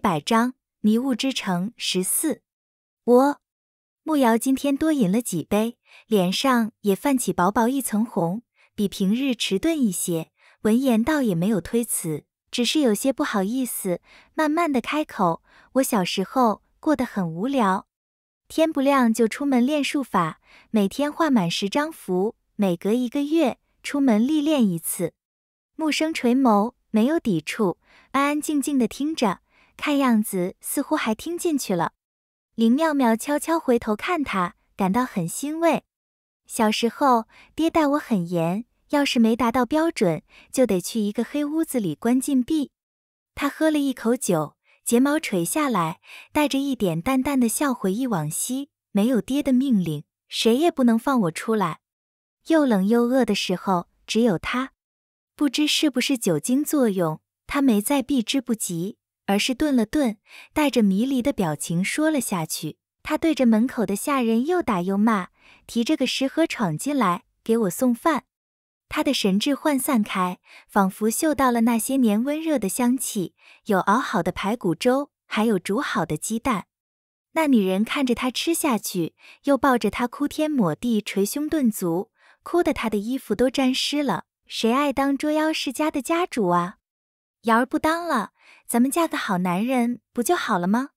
百章迷雾之城十四，我慕瑶今天多饮了几杯，脸上也泛起薄薄一层红，比平日迟钝一些。闻言倒也没有推辞，只是有些不好意思，慢慢的开口：“我小时候过得很无聊，天不亮就出门练术法，每天画满十张符，每隔一个月出门历练一次。”木生垂眸，没有抵触，安安静静的听着。看样子似乎还听进去了。林妙妙悄悄回头看他，感到很欣慰。小时候，爹待我很严，要是没达到标准，就得去一个黑屋子里关禁闭。他喝了一口酒，睫毛垂下来，带着一点淡淡的笑，回忆往昔。没有爹的命令，谁也不能放我出来。又冷又饿的时候，只有他。不知是不是酒精作用，他没再避之不及。而是顿了顿，带着迷离的表情说了下去。他对着门口的下人又打又骂，提着个食盒闯进来给我送饭。他的神志涣散开，仿佛嗅到了那些年温热的香气，有熬好的排骨粥，还有煮好的鸡蛋。那女人看着他吃下去，又抱着他哭天抹地，捶胸顿足，哭得他的衣服都沾湿了。谁爱当捉妖世家的家主啊？瑶儿不当了。咱们嫁个好男人不就好了吗？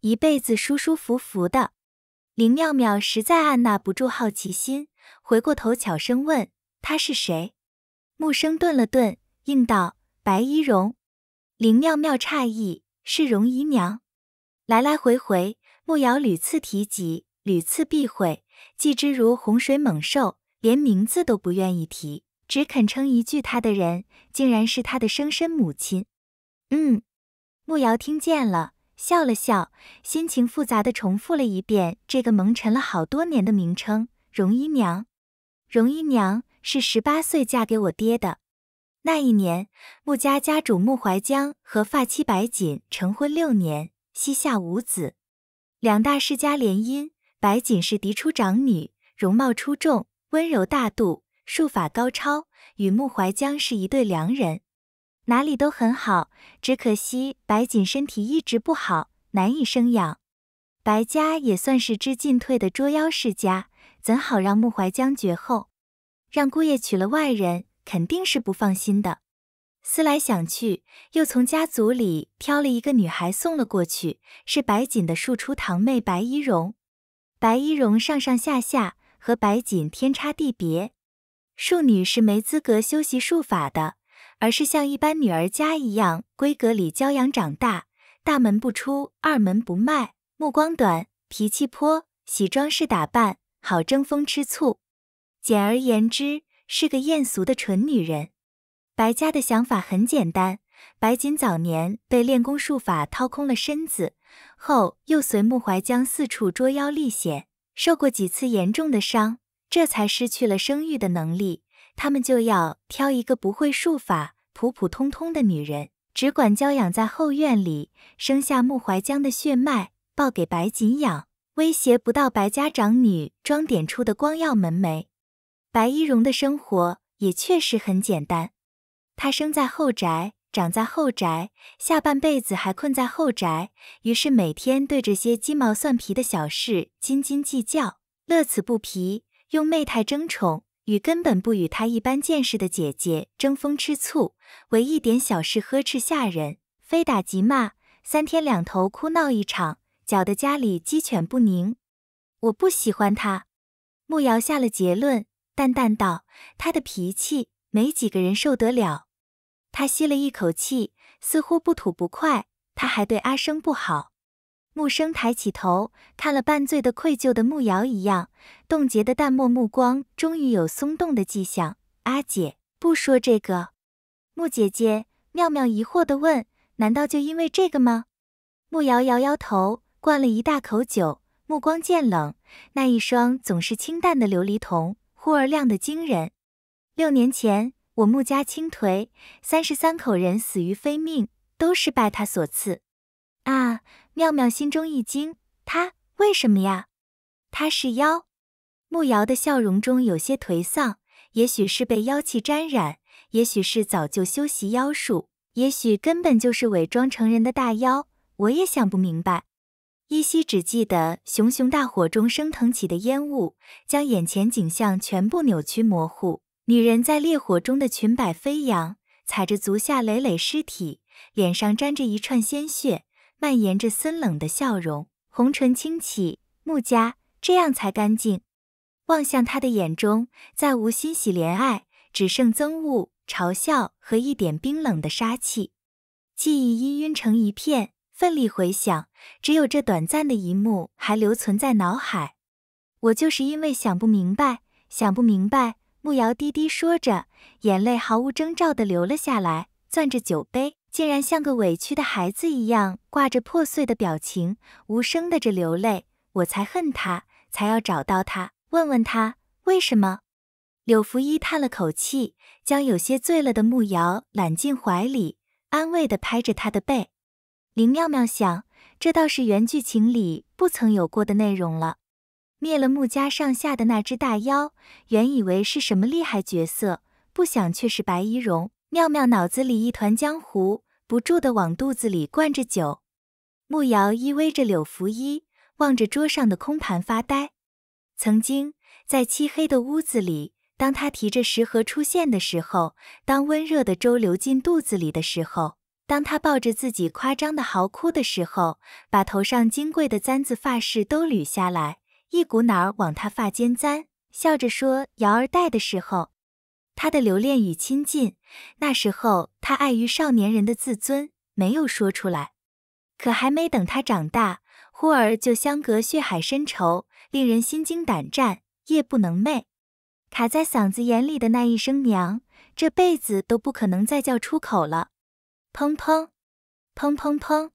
一辈子舒舒服服的。林妙妙实在按捺不住好奇心，回过头悄声问：“他是谁？”木生顿了顿，应道：“白衣容。”林妙妙诧异：“是容姨娘？”来来回回，木瑶屡次提及，屡次避讳，既之如洪水猛兽，连名字都不愿意提，只肯称一句“他”的人，竟然是她的生身母亲。嗯，慕瑶听见了，笑了笑，心情复杂的重复了一遍这个蒙尘了好多年的名称：荣姨娘。荣姨娘是十八岁嫁给我爹的。那一年，穆家家主穆怀江和发妻白锦成婚六年，膝下无子。两大世家联姻，白锦是嫡出长女，容貌出众，温柔大度，术法高超，与穆怀江是一对良人。哪里都很好，只可惜白锦身体一直不好，难以生养。白家也算是知进退的捉妖世家，怎好让穆怀江绝后？让姑爷娶了外人，肯定是不放心的。思来想去，又从家族里挑了一个女孩送了过去，是白锦的庶出堂妹白衣容。白衣容上上下下和白锦天差地别，庶女是没资格修习术法的。而是像一般女儿家一样，闺阁里娇养长大，大门不出，二门不迈，目光短，脾气泼，喜装饰打扮，好争风吃醋。简而言之，是个艳俗的蠢女人。白家的想法很简单：白锦早年被练功术法掏空了身子，后又随穆怀江四处捉妖历险，受过几次严重的伤，这才失去了生育的能力。他们就要挑一个不会术法。普普通通的女人，只管娇养在后院里，生下穆怀江的血脉，抱给白锦养，威胁不到白家长女装点出的光耀门楣。白一容的生活也确实很简单，她生在后宅，长在后宅，下半辈子还困在后宅，于是每天对这些鸡毛蒜皮的小事斤斤计较，乐此不疲，用媚态争宠。与根本不与他一般见识的姐姐争风吃醋，为一点小事呵斥下人，非打即骂，三天两头哭闹一场，搅得家里鸡犬不宁。我不喜欢他，慕瑶下了结论，淡淡道：“他的脾气，没几个人受得了。”他吸了一口气，似乎不吐不快。他还对阿生不好。木生抬起头，看了半醉的、愧疚的木瑶一样，冻结的淡漠目光终于有松动的迹象。阿姐，不说这个。木姐姐，妙妙疑惑地问：“难道就因为这个吗？”木瑶摇摇头，灌了一大口酒，目光渐冷，那一双总是清淡的琉璃瞳忽而亮得惊人。六年前，我木家倾颓，三十三口人死于非命，都是拜他所赐。啊！妙妙心中一惊，他为什么呀？他是妖。慕瑶的笑容中有些颓丧，也许是被妖气沾染，也许是早就修习妖术，也许根本就是伪装成人的大妖，我也想不明白。依稀只记得熊熊大火中升腾起的烟雾，将眼前景象全部扭曲模糊。女人在烈火中的裙摆飞扬，踩着足下累累尸体，脸上沾着一串鲜血。蔓延着森冷的笑容，红唇轻启，穆家这样才干净。望向他的眼中，再无欣喜怜爱，只剩憎恶、嘲笑和一点冰冷的杀气。记忆氤氲成一片，奋力回想，只有这短暂的一幕还留存在脑海。我就是因为想不明白，想不明白。穆瑶低低说着，眼泪毫无征兆地流了下来，攥着酒杯。竟然像个委屈的孩子一样，挂着破碎的表情，无声的这流泪。我才恨他，才要找到他，问问他为什么。柳拂衣叹了口气，将有些醉了的慕瑶揽进怀里，安慰的拍着他的背。林妙妙想，这倒是原剧情里不曾有过的内容了。灭了慕家上下的那只大妖，原以为是什么厉害角色，不想却是白衣容。妙妙脑子里一团浆糊，不住地往肚子里灌着酒。慕瑶依偎着柳拂衣，望着桌上的空盘发呆。曾经在漆黑的屋子里，当他提着食盒出现的时候，当温热的粥流进肚子里的时候，当他抱着自己夸张的嚎哭的时候，把头上金贵的簪子发饰都捋下来，一股脑往他发间簪，笑着说：“瑶儿戴的时候。”他的留恋与亲近，那时候他碍于少年人的自尊，没有说出来。可还没等他长大，忽而就相隔血海深仇，令人心惊胆战，夜不能寐。卡在嗓子眼里的那一声娘，这辈子都不可能再叫出口了。砰砰砰砰砰，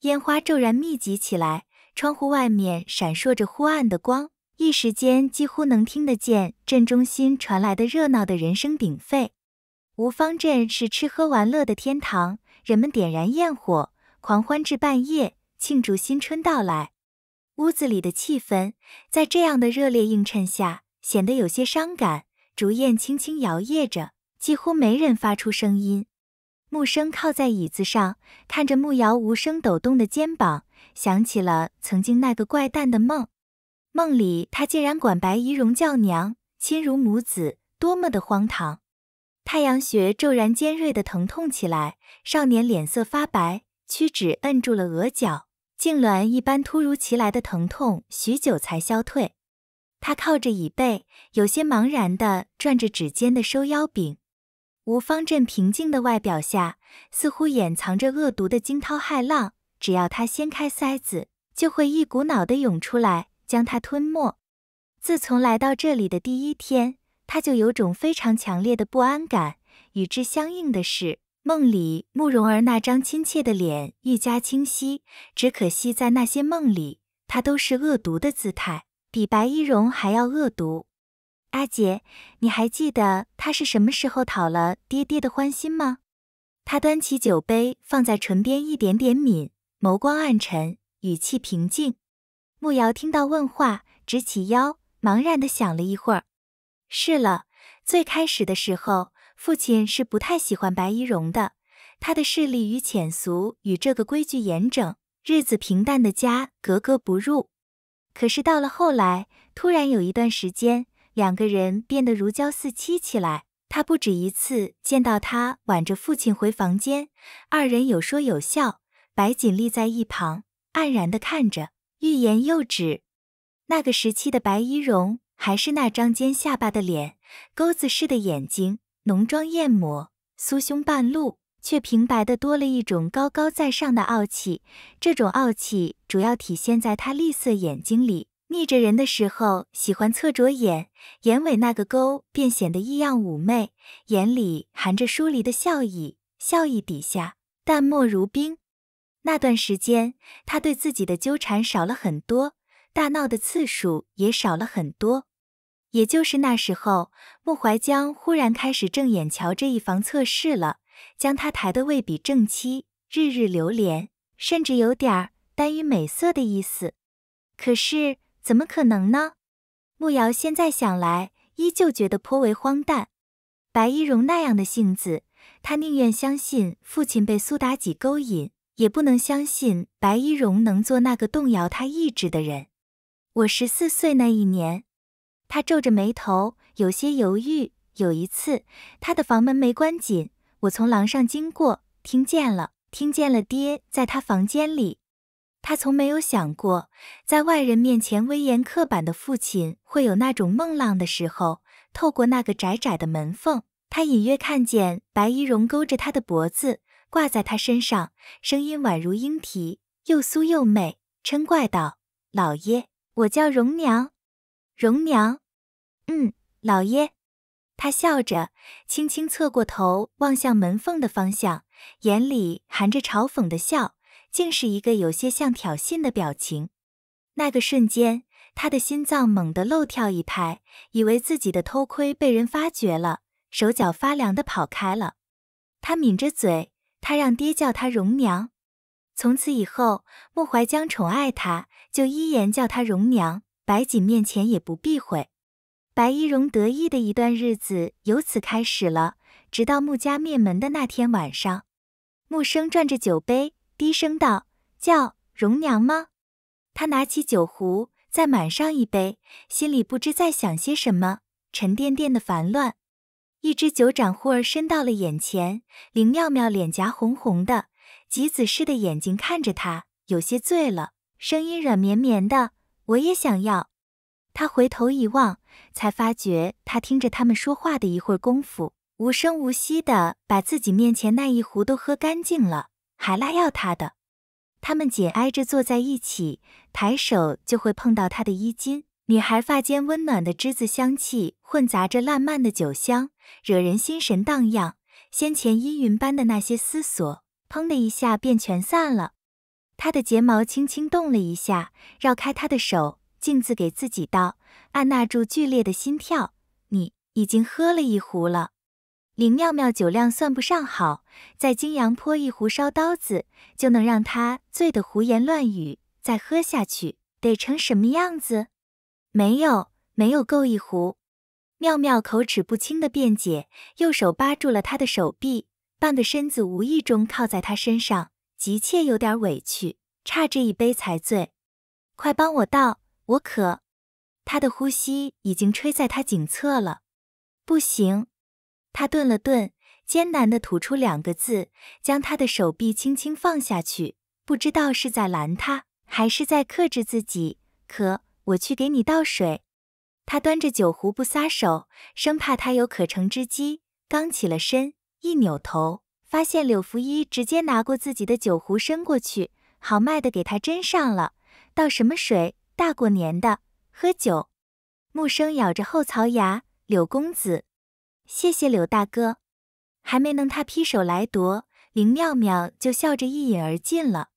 烟花骤然密集起来，窗户外面闪烁着忽暗的光。一时间，几乎能听得见镇中心传来的热闹的人声鼎沸。吴方镇是吃喝玩乐的天堂，人们点燃焰火，狂欢至半夜，庆祝新春到来。屋子里的气氛在这样的热烈映衬下，显得有些伤感。竹叶轻轻摇曳着，几乎没人发出声音。木生靠在椅子上，看着木瑶无声抖动的肩膀，想起了曾经那个怪诞的梦。梦里，他竟然管白仪容叫娘，亲如母子，多么的荒唐！太阳穴骤然尖锐的疼痛起来，少年脸色发白，屈指摁住了额角，痉挛一般突如其来的疼痛，许久才消退。他靠着椅背，有些茫然的转着指尖的收腰柄。吴方振平静的外表下，似乎掩藏着恶毒的惊涛骇浪，只要他掀开塞子，就会一股脑的涌出来。将它吞没。自从来到这里的第一天，他就有种非常强烈的不安感。与之相应的是，梦里慕容儿那张亲切的脸愈加清晰。只可惜在那些梦里，他都是恶毒的姿态，比白衣容还要恶毒。阿姐，你还记得他是什么时候讨了爹爹的欢心吗？他端起酒杯，放在唇边一点点抿，眸光暗沉，语气平静。慕瑶听到问话，直起腰，茫然地想了一会儿。是了，最开始的时候，父亲是不太喜欢白衣容的，他的势力与浅俗，与这个规矩严整、日子平淡的家格格不入。可是到了后来，突然有一段时间，两个人变得如胶似漆起来。他不止一次见到他挽着父亲回房间，二人有说有笑，白锦立在一旁，黯然地看着。欲言又止。那个时期的白衣容，还是那张尖下巴的脸，钩子似的眼睛，浓妆艳抹，酥胸半露，却平白的多了一种高高在上的傲气。这种傲气主要体现在他绿色眼睛里，逆着人的时候，喜欢侧着眼，眼尾那个钩便显得异样妩媚，眼里含着疏离的笑意，笑意底下淡漠如冰。那段时间，他对自己的纠缠少了很多，大闹的次数也少了很多。也就是那时候，穆怀江忽然开始正眼瞧这一房侧室了，将他抬得未比正妻，日日流连，甚至有点儿耽于美色的意思。可是，怎么可能呢？穆瑶现在想来，依旧觉得颇为荒诞。白一容那样的性子，他宁愿相信父亲被苏妲己勾引。也不能相信白一荣能做那个动摇他意志的人。我十四岁那一年，他皱着眉头，有些犹豫。有一次，他的房门没关紧，我从廊上经过，听见了，听见了爹在他房间里。他从没有想过，在外人面前威严刻板的父亲会有那种梦浪的时候。透过那个窄窄的门缝，他隐约看见白衣荣勾着他的脖子。挂在他身上，声音宛如莺啼，又酥又媚，嗔怪道：“老爷，我叫荣娘。”荣娘，嗯，老爷。他笑着，轻轻侧过头，望向门缝的方向，眼里含着嘲讽的笑，竟是一个有些像挑衅的表情。那个瞬间，他的心脏猛地漏跳一拍，以为自己的偷窥被人发觉了，手脚发凉地跑开了。他抿着嘴。他让爹叫他荣娘，从此以后，穆怀江宠爱他，就依言叫他荣娘，白锦面前也不避讳。白一荣得意的一段日子由此开始了，直到穆家灭门的那天晚上，穆生转着酒杯，低声道：“叫荣娘吗？”他拿起酒壶，再满上一杯，心里不知在想些什么，沉甸甸的烦乱。一只酒盏忽而伸到了眼前，林妙妙脸颊红红的，橘子似的眼睛看着他，有些醉了，声音软绵绵的：“我也想要。”他回头一望，才发觉他听着他们说话的一会功夫，无声无息的把自己面前那一壶都喝干净了，还来要他的。他们紧挨着坐在一起，抬手就会碰到他的衣襟。女孩发间温暖的栀子香气混杂着烂漫的酒香，惹人心神荡漾。先前阴云般的那些思索，砰的一下便全散了。她的睫毛轻轻动了一下，绕开他的手，镜子给自己道：“按捺住剧烈的心跳。你已经喝了一壶了。林妙妙酒量算不上好，在泾阳泼一壶烧刀子就能让她醉得胡言乱语，再喝下去得成什么样子？没有，没有够一壶。妙妙口齿不清的辩解，右手扒住了他的手臂，半个身子无意中靠在他身上，急切有点委屈，差这一杯才醉，快帮我倒，我渴。他的呼吸已经吹在他颈侧了，不行。他顿了顿，艰难的吐出两个字，将他的手臂轻轻放下去，不知道是在拦他，还是在克制自己，渴。我去给你倒水，他端着酒壶不撒手，生怕他有可乘之机。刚起了身，一扭头，发现柳福一直接拿过自己的酒壶伸过去，豪迈的给他斟上了。倒什么水？大过年的，喝酒。木生咬着后槽牙，柳公子，谢谢柳大哥。还没等他劈手来夺，林妙妙就笑着一饮而尽了。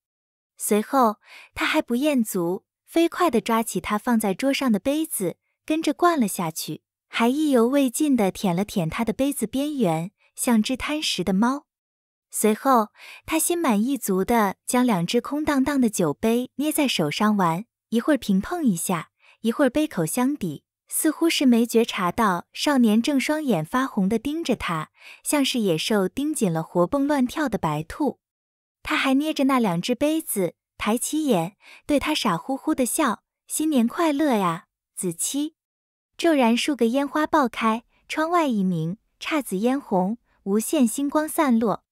随后，他还不厌足。飞快地抓起他放在桌上的杯子，跟着灌了下去，还意犹未尽地舔了舔他的杯子边缘，像只贪食的猫。随后，他心满意足地将两只空荡荡的酒杯捏在手上玩，一会儿平碰一下，一会儿杯口相抵，似乎是没觉察到少年正双眼发红地盯着他，像是野兽盯紧了活蹦乱跳的白兔。他还捏着那两只杯子。抬起眼，对他傻乎乎地笑：“新年快乐呀，子期！”骤然数个烟花爆开，窗外一明姹紫嫣红，无限星光散落。